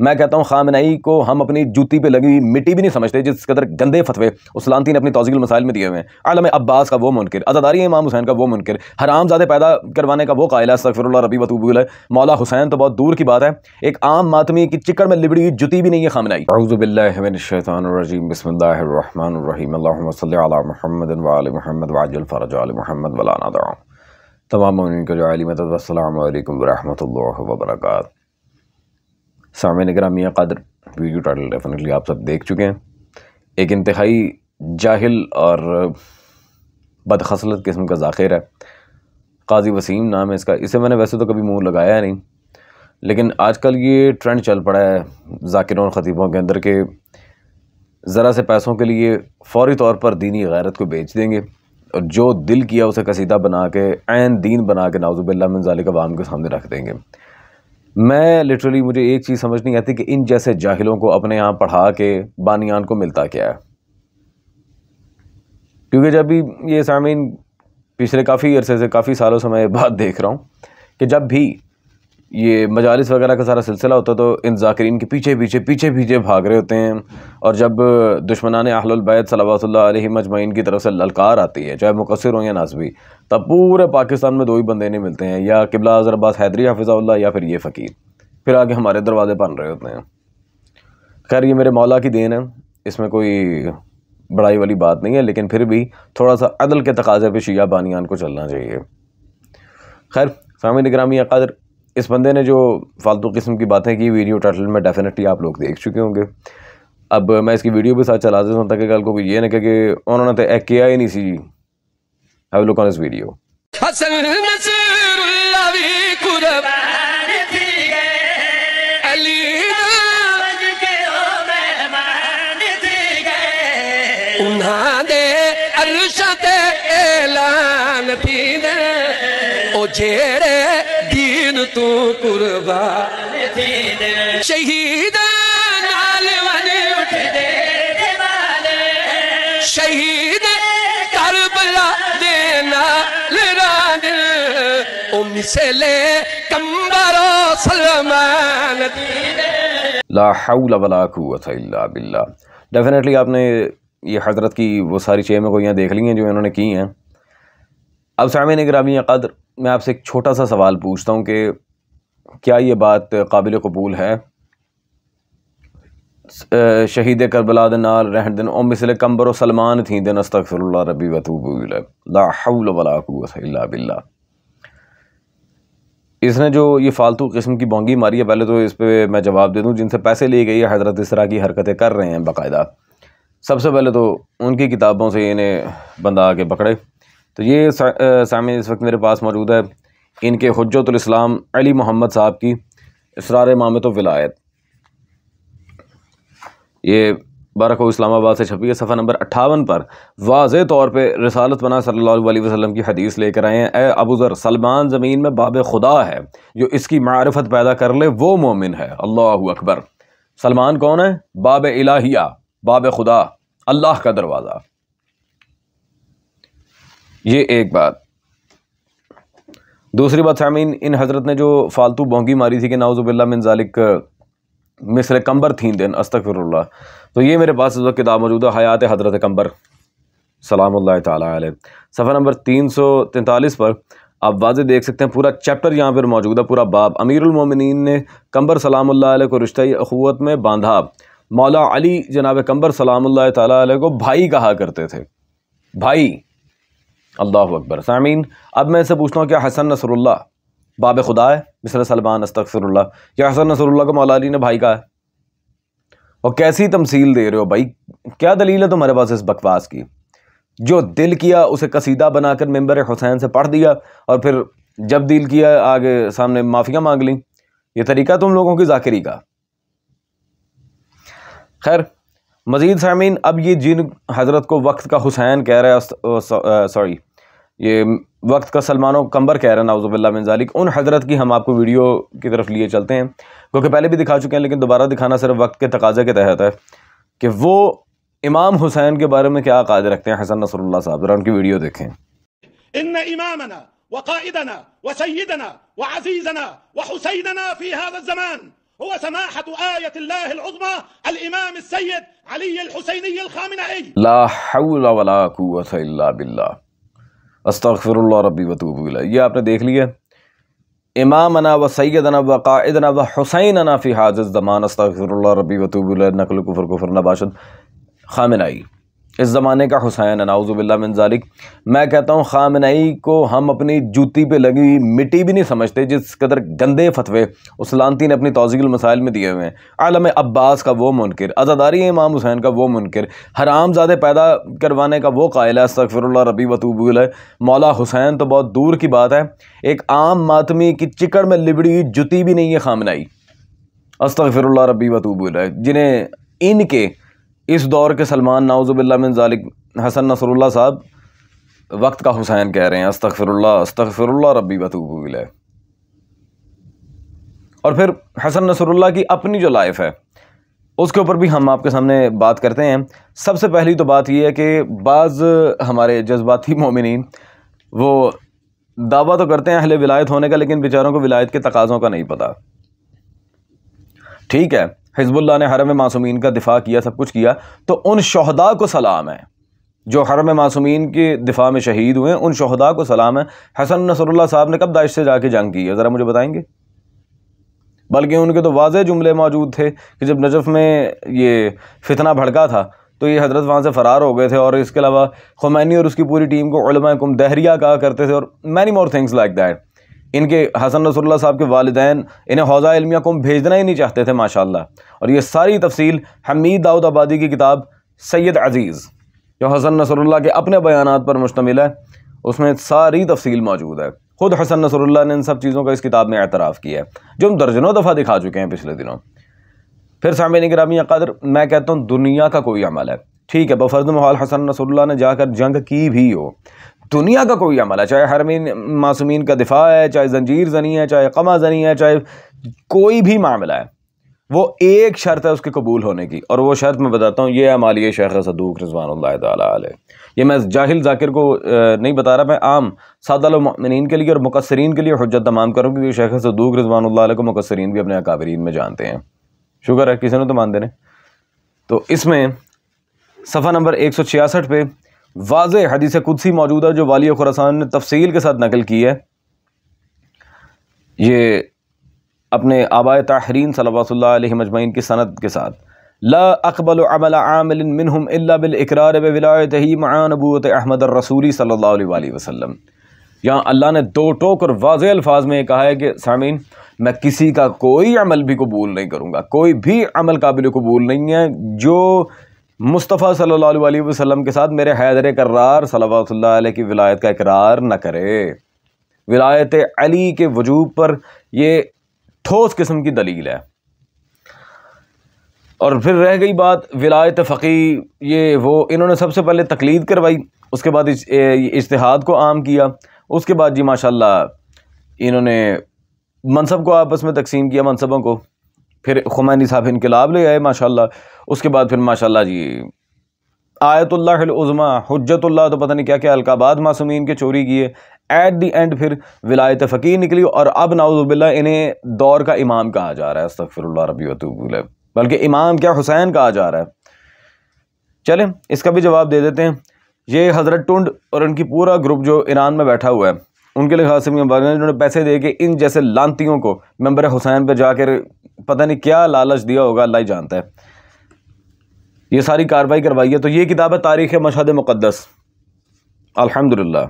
मैं कहता हूँ खामनई को हम अपनी जूती पे लगी हुई मिट्टी भी नहीं समझते जिस कदर गंदे फतवे उसलानती ने अपनी तोजील मसाइल में दिए हुए हैं आलम अब्बास का वो मुनकर अजादारी इमाम हुसैन का वो मुनकर हराम ज़्यादा पैदा करवाने का वो कायला सफ़र रबी वतूबुल मौला हुसैन तो बहुत दूर की बात है एक आम मातमी की चिकड़ में लिबड़ी हुई जुती भी नहीं है खामनई अरुज़बिल्लाशैतरजीम बसमिल्लामद तमाम को जो सामने निगराम मियाँ कदर वीडियो टाइटल डेफिनेटली आप सब देख चुके हैं एक इंतहाई जाहिल और बदखसलत किस्म का जाखिर है काजी वसीम नाम है इसका इसे मैंने वैसे तो कभी मुंह लगाया नहीं लेकिन आजकल ये ट्रेंड चल पड़ा है जाकिरों और ख़तीबों के अंदर के ज़रा से पैसों के लिए फौरी तौर पर दीनी गैरत को बेच देंगे और जो दिल किया उसे कसीदा बना के आन दीन बना के नाजुबिल्लाजालिक आवाम के सामने रख देंगे मैं लिटरली मुझे एक चीज़ समझ नहीं आती कि इन जैसे जाहिलों को अपने यहाँ पढ़ा के बानियान को मिलता क्या है क्योंकि जब भी ये सामीन पिछले काफ़ी अरसे से काफ़ी सालों से मैं ये बात देख रहा हूँ कि जब भी ये मजालस वगैरह का सारा सिलसिला होता तो इन जाकरीन के पीछे पीछे पीछे पीछे भाग रहे होते हैं और जब दुश्मनान अहलबैत सल्ह मजमैन की तरफ से ललकार आती है चाहे मुकसर हो या नाजवी तब पूरे पाकिस्तान में दो ही बंदे नहीं मिलते हैं या किबला अजरबास अब्बास हैदरी हाफिज़ा या फिर ये फ़कीर फिर आगे हमारे दरवाजे बन रहे होते हैं खैर ये मेरे मौला की देन है इसमें कोई बड़ाई वाली बात नहीं है लेकिन फिर भी थोड़ा सा अदल के तकाजे पर शिया बानियान को चलना चाहिए खैर फहमी निगरामी अकादर इस बंदे ने जो फालतू किस्म की बातें की वीडियो टाइटल में डेफिनेटली आप लोग देख चुके होंगे अब मैं इसकी वीडियो भी साथ चला देता हूँ ताकि कल को ये ना कहे कि उन्होंने तो एक किया ही नहीं सी हैव लुक ऑन इस वीडियो उन्होंने अरशद ऐलान थी ओ जेड़े तू कुर्बान शहीद नाल वन उठ दे शहीद कर बला देना रान ओ मिसले कंबरो सलमान ला हौल वला कुव्वत इल्ला बिल्ला डेफिनेटली आपने ये हजरत की वो सारी चेमें को यहाँ देख ली हैं जो इन्होंने की हैं अब सामने ग्रामीण कदर मैं आपसे एक छोटा सा सवाल पूछता हूँ कि क्या ये बात काबिल कबूल है शहीद करबला दिन रहन दिन और कम्बर सलमान थी दिन अस्तफ़रल्ला रबी वतूबला बिल्ला इसने जो ये फालतू किस्म की बोंगी मारी है पहले तो इस पर मैं जवाब दे दूँ जिनसे पैसे ले गई हजरत इस तरह की हरकतें कर रहे हैं बाकायदा सबसे पहले तो उनकी किताबों से इन्हें बंदा आके पकड़े तो ये सामने इस वक्त मेरे पास मौजूद है इनके हजतलाम अली मोहम्मद साहब की इसरार तो विलायत ये बारक को इस्लामाबाद से छपी है सफ़ा नंबर अट्ठावन पर वाज तौर पर रसालत बना सल्ला वसलम की हदीस लेकर आए हैं ए अबूज़र सलमान ज़मीन में बाब खुदा है जो इसकी मारफत पैदा कर ले वो मोमिन है अल्लाह अकबर सलमान कौन है बाब इलाहिया बाब खुदा अल्लाह का दरवाज़ा ये एक बात दूसरी बात सामीन इन हज़रत ने जो फालतू बोंगी मारी थी कि नाउज़बिल्ला मिनजालिक मिसर कंबर थी दिन अस्तफ़िरल्ला तो ये मेरे पास इस वक्त किताब मौजूद है हयात हज़रत कंबर सलाम तै सफ़ा नंबर तीन सौ तैंतालीस पर आप वाज देख सकते हैं पूरा चैप्टर यहाँ पर मौजूद है पूरा बाब अमीरमिन ने कंबर सलाम को रिश्ते अखवत में बांधा मौला अली जनाब कंबर सलाम तै को भाई कहा करते थे भाई अल्लाह अकबर सामीन अब मैं इसे पूछता हूँ क्या हसन नसरुल्ला बाब खुदा है मिसर सलमान अस्तफ़रल्ला क्या हसन नसरुल्ला को मौला अली ने भाई कहा है और कैसी तमसील दे रहे हो भाई क्या दलील है तुम्हारे पास इस बकवास की जो दिल किया उसे कसीदा बनाकर मेम्बर हुसैन से पढ़ दिया और फिर जब दिल किया आगे सामने माफ़ियाँ मांग ली ये तरीका तुम लोगों की जाकिरी का खैर मज़ीद सामीन अब ये जिन हज़रत को वक्त का हुसैन कह रहा है सॉरी ये वक्त का सलमान कंबर कह रहा है नाउज़बिल्ला मिनजालिक उन हजरत की हम आपको वीडियो की तरफ लिए चलते हैं क्योंकि पहले भी दिखा चुके हैं लेकिन दोबारा दिखाना सिर्फ वक्त के तकाजे के तहत है कि वो इमाम हुसैन के बारे में क्या कायदे रखते हैं हसन नसरुल्ला साहब ज़रा उनकी वीडियो देखें ان امامنا وقائدنا وسيدنا وعزيزنا وحسيننا في هذا الزمان هو سماحه ايه الله العظمى الامام السيد علي الحسيني الخامنئي لا حول ولا قوه الا بالله अस्ताफ़िर रबी वतूबूल ये आपने देख लिया अना व सैदना व कादना व हुसैन अना हाजत ज़मान अस्ताफ़िर रबी वतूबिला नकल कुफर कुफर नबाशद आई इस ज़माने का हुसैन अनाउज़बिल्ला मैं कहता हूँ खामनई को हम अपनी जूती पे लगी हुई मिट्टी भी नहीं समझते जिस कदर गंदे फतवे उस लानती ने अपनी तोज़ील मसाइल में दिए हुए हैं आलम अब्बास का वो मुनकर आज़ादारी इमाम हुसैन का वो मुनकर हराम ज़्यादा पैदा करवाने का वो कायल है सफ़रल्ला रबी वतूबुल है मौला हुसैन तो बहुत दूर की बात है एक आम मातमी की चिकड़ में लिबड़ी हुई जुती भी नहीं है खामनाई अस्तफ़िर रबी वतूबुल जिन्हें इनके इस दौर के सलमान नाउज़बिल्ला मिन जालिक हसन नसरुल्ला साहब वक्त का हुसैन कह रहे हैं अस्तफ़िरल्ला अस्तफ़िरल्ला रबी बतूबिल और फिर हसन नसरुल्ला की अपनी जो लाइफ है उसके ऊपर भी हम आपके सामने बात करते हैं सबसे पहली तो बात यह है कि बाज़ हमारे जज्बाती मोमिन वो दावा तो करते हैं अहले विलायत होने का लेकिन बेचारों को विलायत के तकाज़ों का नहीं पता ठीक है हिजबुल्ला ने हरम मासूमीन का दिफा किया सब कुछ किया तो उन शहदा को सलाम है जो हरम मासूमीन के दिफा में शहीद हुए उन शहदा को सलाम है हसन नसरुल्ला साहब ने कब दाइश से जाके जंग की है ज़रा मुझे बताएंगे बल्कि उनके तो वाज जुमले मौजूद थे कि जब नजफ़ में ये फितना भड़का था तो ये हजरत वहाँ से फ़रार हो गए थे और इसके अलावा खुमैनी और उसकी पूरी टीम को कुम दहरिया कहा करते थे और many more things like that इनके हसन रसोल्ला साहब के वालदेन इन्हें हौज़ा इलमिया को भेजना ही नहीं चाहते थे माशा और ये सारी तफसील हमीद दाऊद आबादी की किताब सैयद अज़ीज़ जो हसन नसरुल्ला के अपने बयान पर मुश्तमिल है उसमें सारी तफसील मौजूद है ख़ुद हसन नसरुल्ला ने इन सब चीज़ों का इस किताब में एतराफ़ किया है जो हम दर्जनों दफ़ा दिखा चुके हैं पिछले दिनों फिर सामिन ग्रामी कदर मैं कहता हूँ दुनिया का कोई अमल है ठीक है बफर्द महाल हसन नसरुल्ला ने जाकर जंग की भी हो दुनिया का कोई अमल है चाहे हरमीन मासूमिन का दिफा है चाहे जंजीर जनी है चाहे कमा जनी है चाहे कोई भी मामला है वो एक शर्त है उसके कबूल होने की और वो शर्त मैं बताता हूँ ये अमालिय शेख सदूक रजवान ये मैं जाहिल जाकिर को नहीं बता रहा मैं आम सादालमिन के लिए और मुकसरीन के लिए हजत तमाम करूँ क्योंकि शेख सदूक रजवान को मुकसरीन भी अपने अकाबरीन में जानते हैं शुक्र है किसी ने तो मान देने तो इसमें सफ़ा नंबर एक सौ छियासठ पे वाज हदीस कुदसी मौजूद है जो वाली खुरासान ने तफसील के साथ नकल की है ये अपने आबा ताहरीन सल्ला मजमैन की सनत के साथ ला अकबल अमल आमिल मिनहम अहमद रसूली सल्ला वसलम यहाँ अल्लाह ने दो टोक और वाज अल्फाज में कहा है कि सामीन मैं किसी का कोई अमल भी कबूल नहीं करूँगा कोई भी अमल काबिल कबूल नहीं है जो मुस्तफ़ा सल्ला वसम के साथ मेरे हैदर करार सल्ला की विलायत का इकरार न करे विलायत अली के वजूब पर यह ठोस किस्म की दलील है और फिर रह गई बात विलायत फ़कीर ये वो इन्होंने सबसे पहले तकलीद करवाई उसके बाद इश्तहाद को आम किया उसके बाद जी माशाल्लाह इन्होंने मनसब को आपस में तकसीम किया मनसबों को फिर खुमैनी साहब इनकलाब ले आए माशा उसके बाद फिर माशा जी आयतुल्लाज़मा हजतुल्ला तो पता नहीं क्या क्या अलकाबाद मासूमीन के चोरी किए एट दी एंड फिर विलायत फ़कीर निकली और अब नाउज़बिल्ला इन्हें दौर का इमाम कहा जा रहा है अस्तफ़िर रबी तूल बल्कि इमाम क्या हुसैन कहा जा रहा है चलें इसका भी जवाब दे देते हैं ये हज़रत टुंड और उनकी पूरा ग्रुप जो ईरान में बैठा हुआ है उनके लिहाज से भी जिन्होंने पैसे दे के इन जैसे लानतियों को मेम्बर हुसैन पर जाकर पता नहीं क्या लालच दिया होगा अल्लाह ही जानता है ये सारी कार्रवाई करवाई है तो ये किताब है तारीख़ मशहद मुक़दस अल्हम्दुलिल्लाह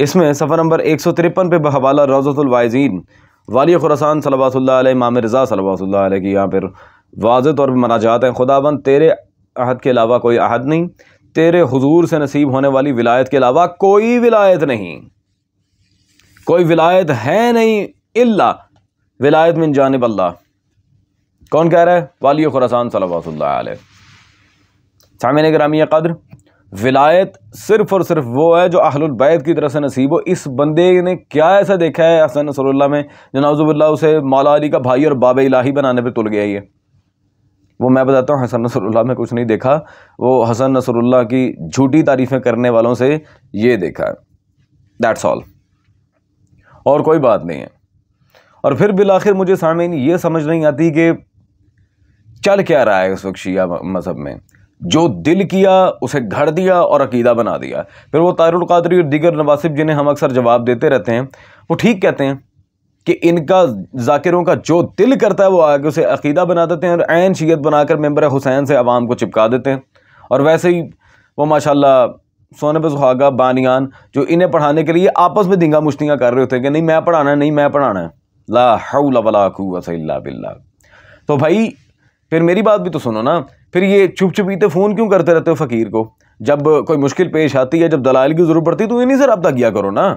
इसमें सफ़र नंबर एक सौ तिरपन पर बहवाला रोज़तवायजीन वाली खुरसान सलावासल्ला इमाम रज़ा सलावासल्ला की यहाँ पर वाजत और मनाजात हैं खुदाबंद तेरे अहद के अलावा कोई अहद नहीं तेरे हुजूर से नसीब होने वाली विलायत के अलावा कोई विलायत नहीं कोई विलायत है नहीं इल्ला विलायत मिन जानब अल्लाह कौन कह रहा है वाली खुरासान सल्ला सामिन ग्रामी कदर विलायत सिर्फ़ और सिर्फ वो है जो अहलबैत की तरफ से नसीब हो इस बंदे ने क्या ऐसा देखा है हसन सल्ला में जो उसे मौला अली का भाई और बाब इलाही बनाने पर तुल गया ये वो मैं बताता हूँ हसन नसरुल्ला में कुछ नहीं देखा वो हसन नसरुल्ला की झूठी तारीफ़ें करने वालों से ये देखा है दैट्स ऑल और कोई बात नहीं है और फिर बिल आखिर मुझे सामीन ये समझ नहीं आती कि चल क्या रहा है उस वक्त शिया मज़हब में जो दिल किया उसे घड़ दिया और अकीदा बना दिया फिर वो तारुल कादरी और दीगर नवासिब जिन्हें हम अक्सर जवाब देते रहते हैं वो ठीक कहते हैं कि इनका जाकिरों का जो दिल करता है वो आगे उसे अकीदा बना देते हैं और ऐन शीयत बनाकर मेम्बर हुसैन से आवाम को चिपका देते हैं और वैसे ही वो माशाल्लाह सोने पर सुहागा बानियान जो इन्हें पढ़ाने के लिए आपस में दिंगा मुश्तियाँ कर रहे होते हैं कि नहीं मैं पढ़ाना है नहीं मैं पढ़ाना है ला हौला बिल्ला तो भाई फिर मेरी बात भी तो सुनो ना फिर ये चुप चुपीते फ़ोन क्यों करते रहते हो फ़कीर को जब कोई मुश्किल पेश आती है जब दलाल की ज़रूरत पड़ती है तो इन्हीं से रबता किया करो ना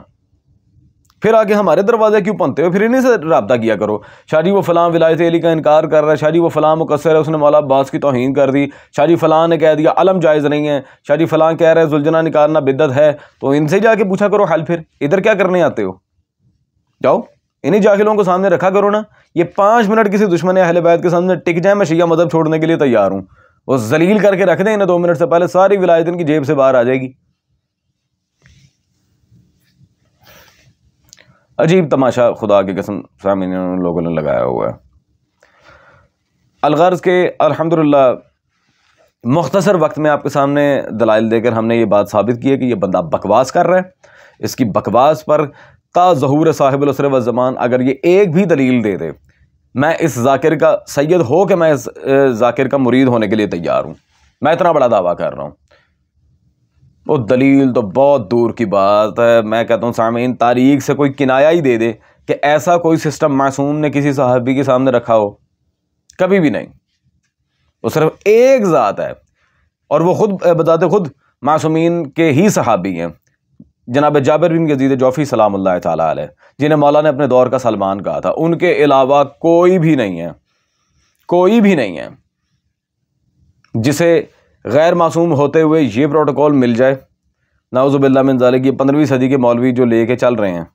फिर आके हमारे दरवाजे क्यों पनते हो फिर इन्हीं से रबता किया करो शाहजी वो फलाम विलायत अली का इनकार कर रहा है शाहजी वो फलाम मुकसर है उसने मौला अब्बास की तोहन कर दी शाहजी फ़लाँ ने कह दिया अलम जायज़ नहीं है शाहजी फ़लाँ कह रहे हैं जुलझना निकालना बिदत है तो इनसे जाके पूछा करो हाल फिर इधर क्या करने आते हो जाओ इन्हीं जाहिलों को सामने रखा करो ना ये पाँच मिनट किसी दुश्मन अहल बैत के सामने टिक जाए मैं शिया मदहब छोड़ने के लिए तैयार हूँ वो जलील करके रख दें इन्हें दो मिनट से पहले सारी विलायत इनकी जेब से बाहर आ जाएगी अजीब तमाशा खुदा की कसम सामने लोगों ने लगाया हुआ है अलगर्ज़ के अलहमदिल्ला मुख्तसर वक्त में आपके सामने दलाइल देकर हमने ये बात साबित की है कि ये बंदा बकवास कर रहा है इसकी बकवास पर ताहूर साहिब वज़मान अगर ये एक भी दलील दे दे मैं इस जाकिर का सैयद हो कि मैं इस जाकिर का मुरीद होने के लिए तैयार हूँ मैं इतना बड़ा दावा कर रहा हूँ वो दलील तो बहुत दूर की बात है मैं कहता हूँ सामीन तारीख से कोई किनाया ही दे दे कि ऐसा कोई सिस्टम मासूम ने किसी साहबी के सामने रखा हो कभी भी नहीं वो सिर्फ एक ज़ात है और वो खुद बताते खुद मासूमिन के ही सहाबी हैं जनाब जाबिर बिन यजीद जौफी सलाम तै जिन्हें मौला ने अपने दौर का सलमान कहा था उनके अलावा कोई भी नहीं है कोई भी नहीं है जिसे गैर मासूम होते हुए ये प्रोटोकॉल मिल जाए नाउज़बिल्लाजाले की पंद्रहवीं सदी के मौलवी जो ले के चल रहे हैं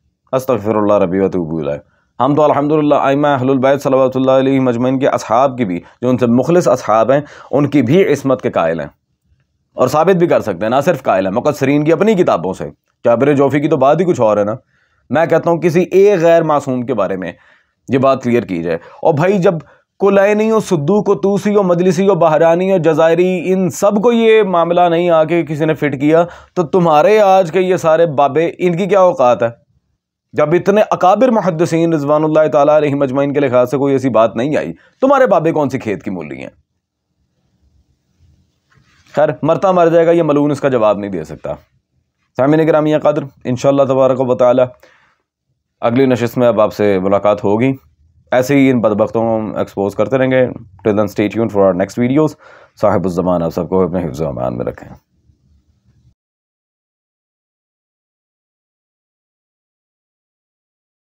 अस्तफ़िर रबी वतूबल हम तो अलहमदिल्ला आयमाहलबैत सलावतुल्ला मजमैन के असहाब की भी जो उनसे मुखलिस असहाब हैं उनकी भी इसमत के कायल हैं और साबित भी कर सकते हैं ना सिर्फ कायल हैं मुकसरीन की अपनी किताबों से जाबिर जोफी की तो बात ही कुछ और है ना मैं कहता हूँ किसी एक गैर मासूम के बारे में ये बात क्लियर की जाए और भाई जब कुलैनी हो सुद्दू को तूसी हो मजलिसी हो बहरानी हो जजायरी इन सब को ये मामला नहीं आके किसी ने फिट किया तो तुम्हारे आज के ये सारे बाबे इनकी क्या औकात है जब इतने अकाबिर मुहदसिन रिजवान तलाम अजमैन के लिहाज से कोई ऐसी बात नहीं आई तुम्हारे बाबे कौन सी खेत की मूली हैं खैर मरता मर जाएगा ये मलून इसका जवाब नहीं दे सकता सामिन ग्रामिया कदर इन तबारक वाली अगली नशस्त में अब आपसे मुलाकात होगी ऐसे ही इन बदबकतों को हम एक्सपोज करते रहेंगे till then state for our next videos sahib उस आप सबको अपने हिफ्ज़ अमान में रखें